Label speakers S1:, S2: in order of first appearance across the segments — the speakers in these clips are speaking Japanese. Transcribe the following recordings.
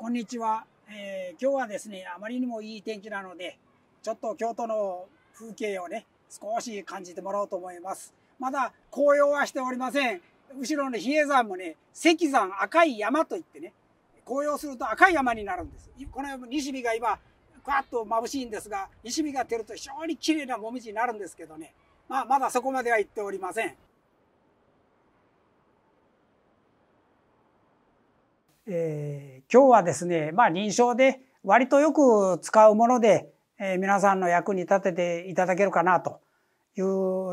S1: こんにちは、えー、今日はですねあまりにもいい天気なのでちょっと京都の風景をね少し感じてもらおうと思いますまだ紅葉はしておりません後ろの比叡山もね石山赤い山といってね紅葉すると赤い山になるんですこの西日が今ぐわっと眩しいんですが西日が照ると非常に綺麗な紅葉になるんですけどねまあ、まだそこまでは行っておりません。えー、今日はですね、まあ、臨床で割とよく使うもので、えー、皆さんの役に立てていただけるかなという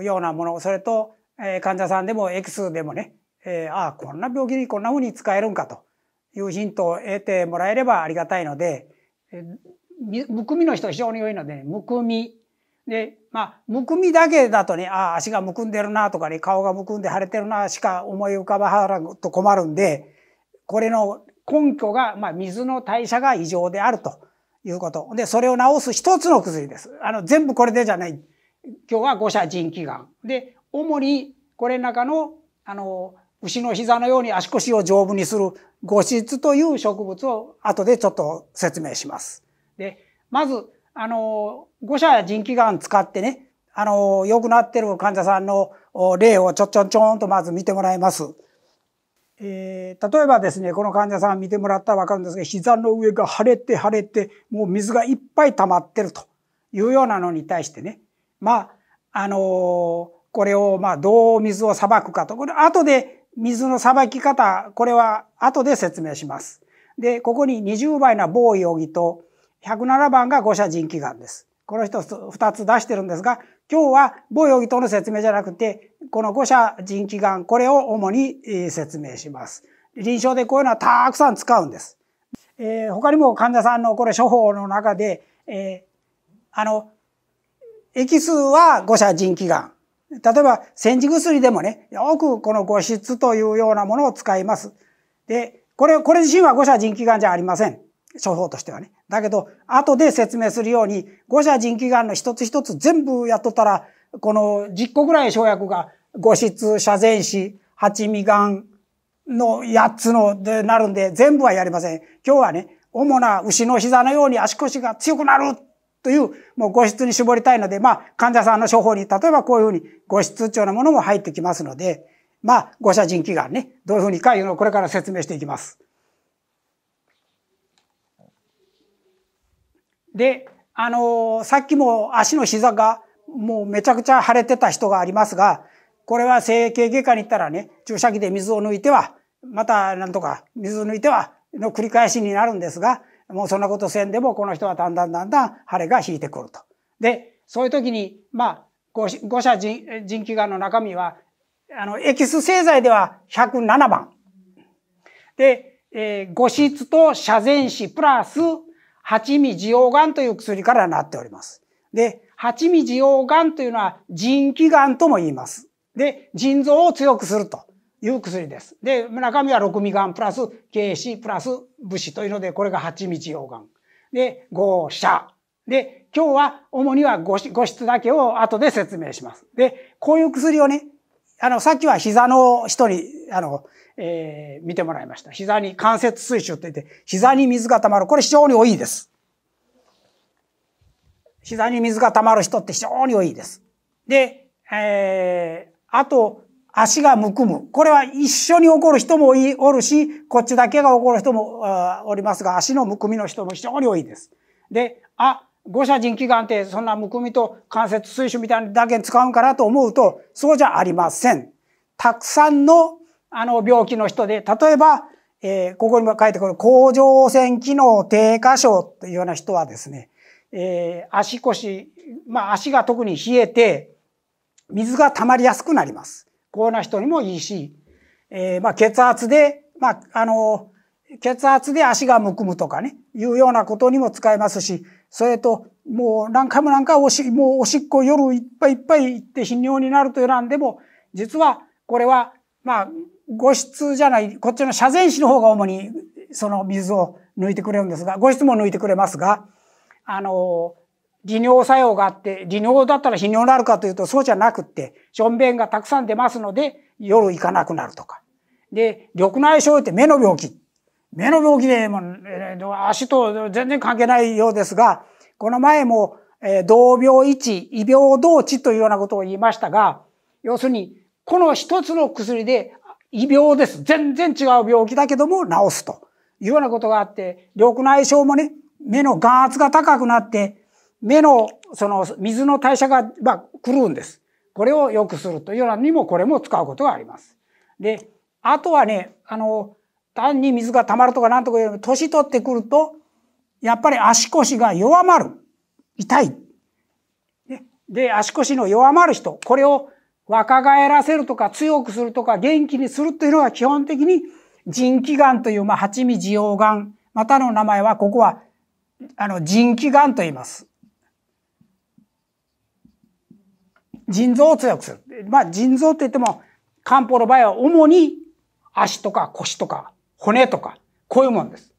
S1: ようなもの、それと、えー、患者さんでもエキスでもね、えー、ああ、こんな病気にこんな風に使えるんかというヒントを得てもらえればありがたいので、えー、むくみの人非常に多いので、ね、むくみ。で、まあ、むくみだけだとね、ああ、足がむくんでるなとかね、顔がむくんで腫れてるなしか思い浮かばはらんと困るんで、これの根拠が、まあ、水の代謝が異常であるということ。で、それを治す一つの薬です。あの、全部これでじゃない。今日は五社腎気眼。で、主にこれ中の、あの、牛の膝のように足腰を丈夫にする五質という植物を後でちょっと説明します。で、まず、あの、五社腎気眼使ってね、あの、良くなってる患者さんの例をちょちょんちょんとまず見てもらいます。えー、例えばですね、この患者さん見てもらったらわかるんですが、膝の上が腫れて腫れて、もう水がいっぱい溜まってるというようなのに対してね、まあ、あのー、これを、まあ、どう水をさばくかと、これ後で水のさばき方、これは後で説明します。で、ここに20倍な防容疑と、107番が五射腎気眼です。この人2つ出してるんですが、今日は防容疑との説明じゃなくて、この五者腎気眼、これを主に説明します。臨床でこういうのはたくさん使うんです。えー、他にも患者さんのこれ処方の中で、えー、あの、液数は五者腎気眼。例えば、煎じ薬でもね、よくこの五質というようなものを使います。で、これ、これ自身は五者腎気眼じゃありません。処方としてはね。だけど、後で説明するように、五者人気眼の一つ一つ全部やっとったら、この10個ぐらい生薬が、五室、射前子、八味丸の8つのでなるんで、全部はやりません。今日はね、主な牛の膝のように足腰が強くなるという、もう五室に絞りたいので、まあ、患者さんの処方に、例えばこういうふうに五室っていうようなものも入ってきますので、まあ、五者人気眼ね、どういうふうにかいうのをこれから説明していきます。で、あのー、さっきも足の膝がもうめちゃくちゃ腫れてた人がありますが、これは整形外科に行ったらね、注射器で水を抜いては、またなんとか水を抜いてはの繰り返しになるんですが、もうそんなことせんでもこの人はだんだんだんだん腫れが引いてくると。で、そういう時に、まあ、五社腎気がんの中身は、あの、エキス製剤では107番。で、えー、五質と謝前子プラス八味地黄丸という薬からなっております。で、八味地黄丸というのは腎気丸とも言います。で、腎臓を強くするという薬です。で、中身は六味丸プラス軽視プラス武士というので、これが八味地黄丸。で、合射。で、今日は主には五質だけを後で説明します。で、こういう薬をね、あの、さっきは膝の人に、あの、えー、見てもらいました。膝に関節水腫って言って、膝に水が溜まる。これ非常に多いです。膝に水が溜まる人って非常に多いです。で、えー、あと、足がむくむ。これは一緒に起こる人もおるし、こっちだけが起こる人もおりますが、足のむくみの人も非常に多いです。で、あ、五社人祈願ってそんなむくみと関節水腫みたいなだけ使うんかなと思うと、そうじゃありません。たくさんのあの病気の人で、例えば、えー、ここにも書いてくる甲状腺機能低下症というような人はですね、えー、足腰、まあ足が特に冷えて、水が溜まりやすくなります。こうな人にもいいし、えー、まあ血圧で、まああの、血圧で足がむくむとかね、いうようなことにも使えますし、それと、もう何回も何回おし、もうおしっこ夜いっぱいいっぱい行って頻尿になるというなんでも、実はこれは、まあ、ご質じゃない、こっちの斜前子の方が主にその水を抜いてくれるんですが、ご質も抜いてくれますが、あの、利尿作用があって、利尿だったら頻尿になるかというとそうじゃなくって、しょんべんがたくさん出ますので、夜行かなくなるとか。で、緑内障って目の病気。目の病気で、も足と全然関係ないようですが、この前も、え同病一、異病同治というようなことを言いましたが、要するに、この一つの薬で異病です。全然違う病気だけども治すというようなことがあって、緑内障もね、目の眼圧が高くなって、目のその水の代謝が、まあ、狂うんです。これを良くするというようなにも、これも使うことがあります。で、あとはね、あの、単に水が溜まるとかなんとか言う年取ってくると、やっぱり足腰が弱まる。痛い。で、足腰の弱まる人、これを若返らせるとか強くするとか元気にするというのが基本的に腎気眼という、まあ、八味地黄眼。またの名前は、ここは、あの、腎気眼と言います。腎臓を強くする。まあ、腎臓って言っても、漢方の場合は主に足とか腰とか骨とか、こういうもんです。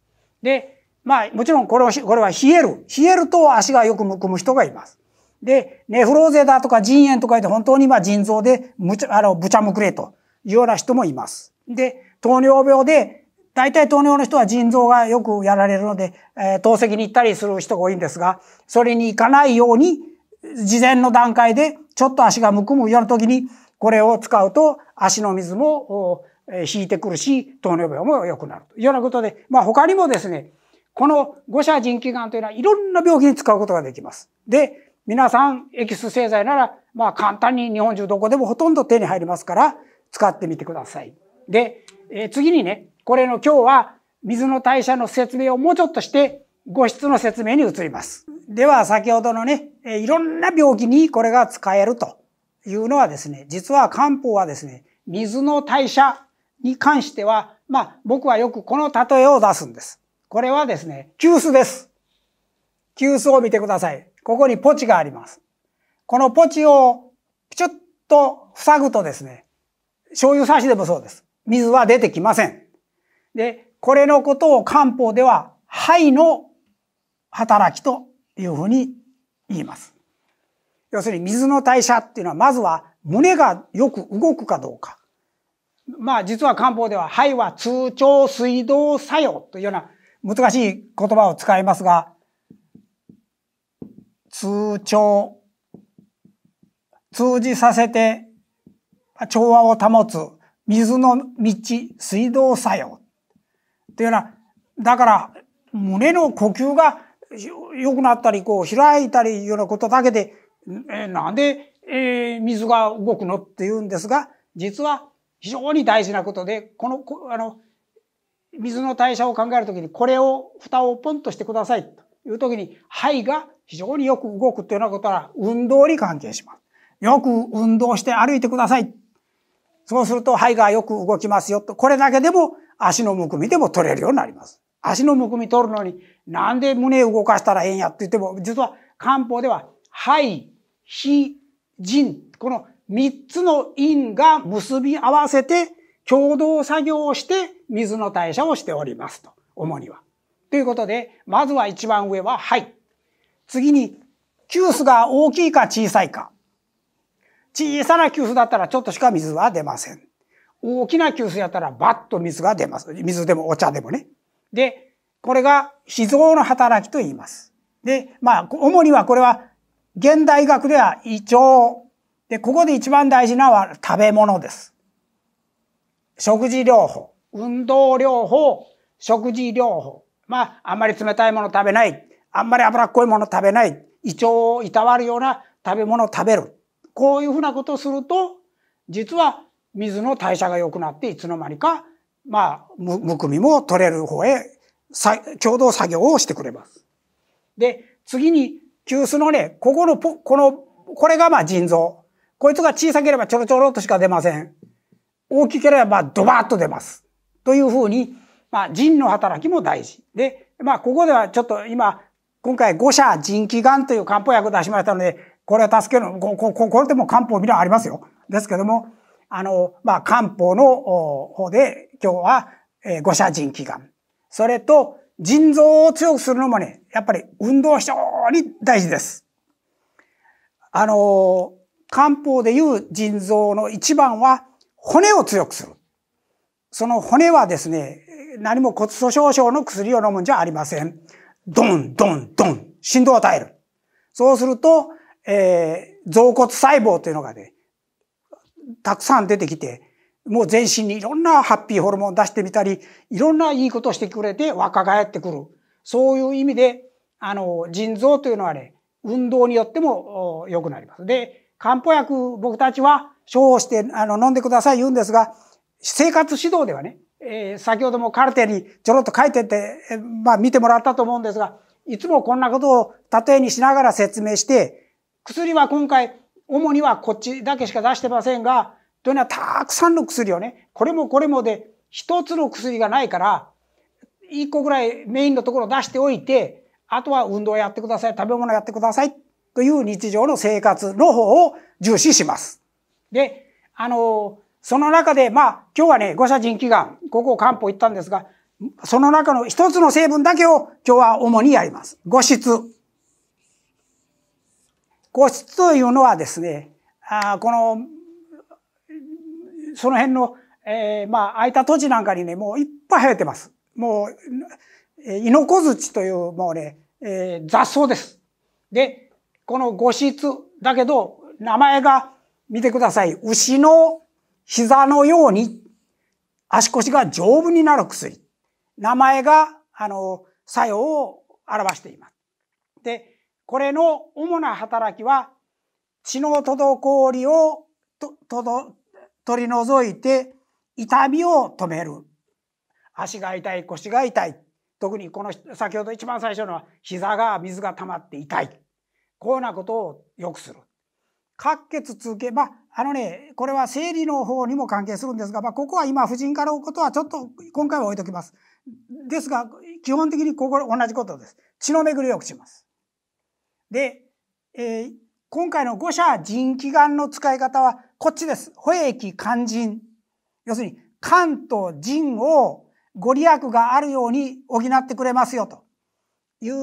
S1: で、まあ、もちろんこれは、これは冷える。冷えると足がよくむくむ人がいます。で、ネフローゼだとか腎炎とか言って本当にまあ腎臓でむちゃ、あの、ぶちゃむくれというような人もいます。で、糖尿病で、大体糖尿の人は腎臓がよくやられるので、えー、透析に行ったりする人が多いんですが、それに行かないように、事前の段階でちょっと足がむくむような時に、これを使うと足の水も引いてくるし、糖尿病も良くなるというようなことで、まあ他にもですね、この五者腎気眼というのはいろんな病気に使うことができます。で、皆さんエキス製剤なら、まあ簡単に日本中どこでもほとんど手に入りますから、使ってみてください。で、えー、次にね、これの今日は水の代謝の説明をもうちょっとして、物質の説明に移ります。では先ほどのね、えー、いろんな病気にこれが使えるというのはですね、実は漢方はですね、水の代謝に関しては、まあ、僕はよくこの例えを出すんです。これはですね、急須です。急須を見てください。ここにポチがあります。このポチをちょっと塞ぐとですね、醤油差しでもそうです。水は出てきません。で、これのことを漢方では、肺の働きというふうに言います。要するに水の代謝っていうのは、まずは胸がよく動くかどうか。まあ実は漢方では肺は通腸水道作用というような難しい言葉を使いますが、通腸、通じさせて調和を保つ水の道、水道作用というような、だから胸の呼吸が良くなったり、こう開いたりいうようなことだけで、えなんで、え水が動くのっていうんですが、実は非常に大事なことでこのあの水の代謝を考えるときにこれを蓋をポンとしてくださいというときに肺が非常によく動くというようなことは運動に関係します。よく運動して歩いてください。そうすると肺がよく動きますよと。これだけでも足のむくみでも取れるようになります。足のむくみ取るのになんで胸動かしたらええんやって言っても実は漢方では肺、非、腎この三つの因が結び合わせて共同作業をして水の代謝をしておりますと、主には。ということで、まずは一番上ははい。次に、急須が大きいか小さいか。小さな急須だったらちょっとしか水は出ません。大きな急須やったらバッと水が出ます。水でもお茶でもね。で、これが脾臓の働きと言います。で、まあ、主にはこれは現代学では胃腸で、ここで一番大事なのは食べ物です。食事療法、運動療法、食事療法。まあ、あんまり冷たいもの食べない。あんまり脂っこいもの食べない。胃腸をいたわるような食べ物を食べる。こういうふうなことをすると、実は水の代謝が良くなって、いつの間にか、まあ、むくみも取れる方へ、共同作業をしてくれます。で、次に、急須のね、ここのポ、この、これがまあ腎臓。こいつが小さければちょろちょろとしか出ません。大きければドバーッと出ます。というふうに、まあ、腎の働きも大事。で、まあ、ここではちょっと今、今回五者腎気眼という漢方薬を出しましたので、これは助ける、こここれでも漢方皆ありますよ。ですけども、あの、まあ、漢方の方で今日は、えー、五者腎気眼。それと、腎臓を強くするのもね、やっぱり運動非常に大事です。あのー漢方でいう腎臓の一番は骨を強くする。その骨はですね、何も骨粗鬆症の薬を飲むんじゃありません。ドン、ドン、ドン、振動を与える。そうすると、えー、臓骨細胞というのがね、たくさん出てきて、もう全身にいろんなハッピーホルモンを出してみたり、いろんないいことをしてくれて若返ってくる。そういう意味で、あの、腎臓というのはね、運動によっても良くなります。で、漢方薬僕たちは処方してあの飲んでください言うんですが、生活指導ではね、えー、先ほどもカルテにちょろっと書いてて、えー、まあ見てもらったと思うんですが、いつもこんなことを例えにしながら説明して、薬は今回、主にはこっちだけしか出してませんが、というのはたくさんの薬をね、これもこれもで、一つの薬がないから、一個ぐらいメインのところ出しておいて、あとは運動をやってください、食べ物をやってくださいという日常の生活の方を重視します。で、あの、その中で、まあ、今日はね、五社人祈願、ここ漢方行ったんですが、その中の一つの成分だけを今日は主にやります。五質。五質というのはですね、あこの、その辺の、えー、まあ、空いた土地なんかにね、もういっぱい生えてます。もう、えー、猪子土という、もうね、えー、雑草です。で、この五室だけど、名前が見てください。牛の膝のように足腰が丈夫になる薬。名前が、あの、作用を表しています。で、これの主な働きは、血の滞りをととど取り除いて、痛みを止める。足が痛い、腰が痛い。特にこの先ほど一番最初のは膝が水が溜まって痛い。こういうようなことを良くする。各血通経、まあ、あのね、これは生理の方にも関係するんですが、まあ、ここは今、婦人科のことはちょっと今回は置いときます。ですが、基本的にここ同じことです。血の巡りを良くします。で、えー、今回の五者腎気眼の使い方はこっちです。保液肝腎。要するに、肝と腎をご利益があるように補ってくれますよという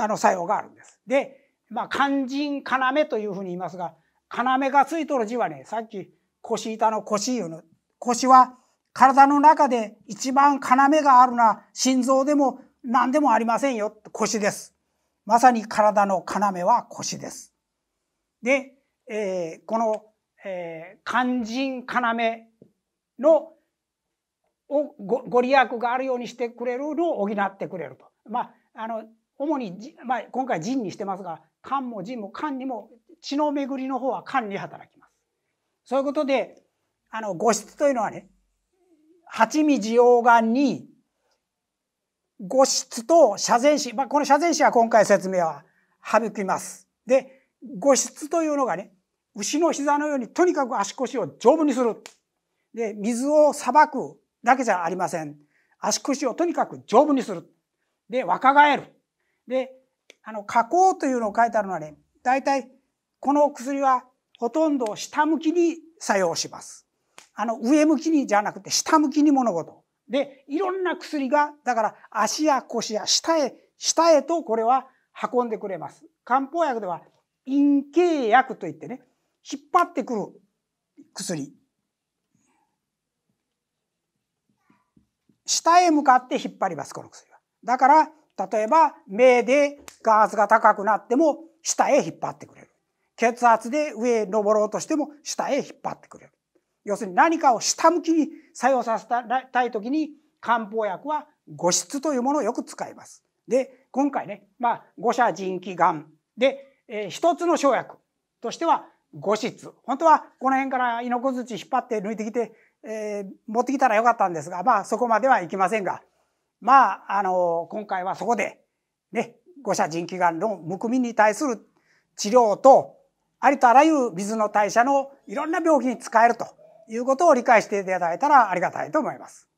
S1: あの作用があるんです。で、まあ、肝心要というふうに言いますが、要がついとる字はね、さっき腰板の腰言うの、腰は体の中で一番要があるのは心臓でも何でもありませんよ、腰です。まさに体の要は腰です。で、えー、この、えー、肝心要のをごご利益があるようにしてくれるのを補ってくれると。まあ、あの主に、まあ、今回腎にしてますが肝も腎も肝にも血の巡りの方は肝に働きます。そういうことであの五質というのはね八味地黄岩に五質と謝善詞、まあ、この謝善詞は今回説明は省きます。で五質というのがね牛の膝のようにとにかく足腰を丈夫にする。で水をさばくだけじゃありません。足腰をとにかく丈夫にする。で若返る。であの加工というのを書いてあるのはね大体この薬はほとんど下向きに作用します。あの上向きにじゃなくて下向きに物事。でいろんな薬がだから足や腰や下へ下へとこれは運んでくれます。漢方薬では陰茎薬といってね引っ張ってくる薬下へ向かって引っ張りますこの薬は。だから例えば、目で眼圧が高くなっても下へ引っ張ってくれる。血圧で上へ登ろうとしても下へ引っ張ってくれる。要するに何かを下向きに作用させたい時に漢方薬は五質というものをよく使います。で、今回ね、まあ、五者腎気癌で、えー、一つの生薬としては五質。本当はこの辺から猪子槌引っ張って抜いてきて、えー、持ってきたらよかったんですが、まあそこまではいきませんが、まあ、あの、今回はそこで、ね、五者腎気がんのむくみに対する治療と、ありとあらゆる水の代謝のいろんな病気に使えるということを理解していただいたらありがたいと思います。